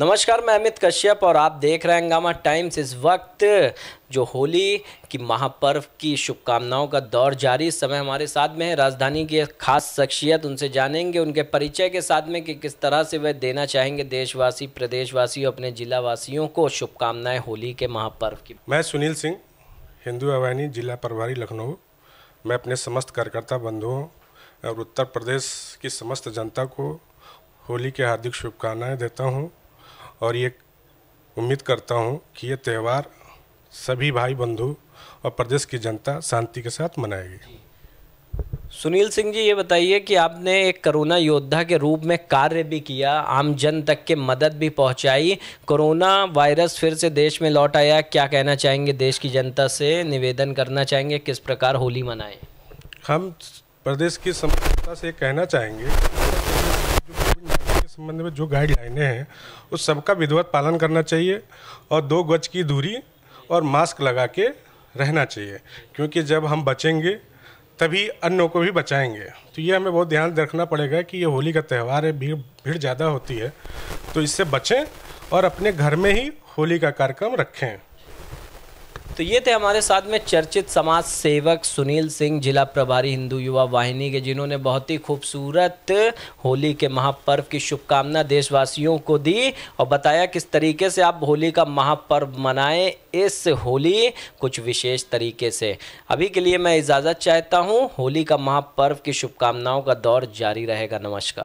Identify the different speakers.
Speaker 1: नमस्कार मैं अमित कश्यप और आप देख रहे हैं हंगामा टाइम्स इस वक्त जो होली की महापर्व की शुभकामनाओं का दौर जारी समय हमारे साथ में है राजधानी की एक खास शख्सियत उनसे जानेंगे उनके परिचय के साथ में कि किस तरह से वह देना चाहेंगे देशवासी प्रदेशवासी और अपने जिला वासियों को शुभकामनाएं होली के महापर्व की
Speaker 2: मैं सुनील सिंह हिंदू अवैनी जिला प्रभारी लखनऊ मैं अपने समस्त कार्यकर्ता बंधुओं और उत्तर प्रदेश की समस्त जनता को होली के हार्दिक शुभकामनाएँ देता हूँ और ये उम्मीद करता हूँ कि ये त्यौहार सभी भाई बंधु और प्रदेश की जनता शांति के साथ मनाएगी सुनील सिंह जी ये
Speaker 1: बताइए कि आपने एक कोरोना योद्धा के रूप में कार्य भी किया आम जन तक के मदद भी पहुंचाई कोरोना वायरस फिर से देश में लौट आया क्या कहना चाहेंगे देश की जनता से निवेदन करना चाहेंगे किस प्रकार होली मनाएं हम प्रदेश की समता
Speaker 2: से कहना चाहेंगे संबंध में जो गाइडलाइनें हैं उस सबका विधिवत पालन करना चाहिए और दो गज की दूरी और मास्क लगा के रहना चाहिए क्योंकि जब हम बचेंगे तभी अन्यों को भी बचाएंगे तो ये हमें बहुत ध्यान रखना पड़ेगा कि ये होली का त्यौहार है भीड़ भीड़ ज़्यादा होती है तो इससे बचें और अपने घर में ही होली का कार्यक्रम रखें
Speaker 1: तो ये थे हमारे साथ में चर्चित समाज सेवक सुनील सिंह जिला प्रभारी हिंदू युवा वाहिनी के जिन्होंने बहुत ही खूबसूरत होली के महापर्व की शुभकामना देशवासियों को दी और बताया किस तरीके से आप होली का महापर्व मनाएं इस होली कुछ विशेष तरीके से अभी के लिए मैं इजाज़त चाहता हूँ होली का महापर्व की शुभकामनाओं का दौर जारी रहेगा नमस्कार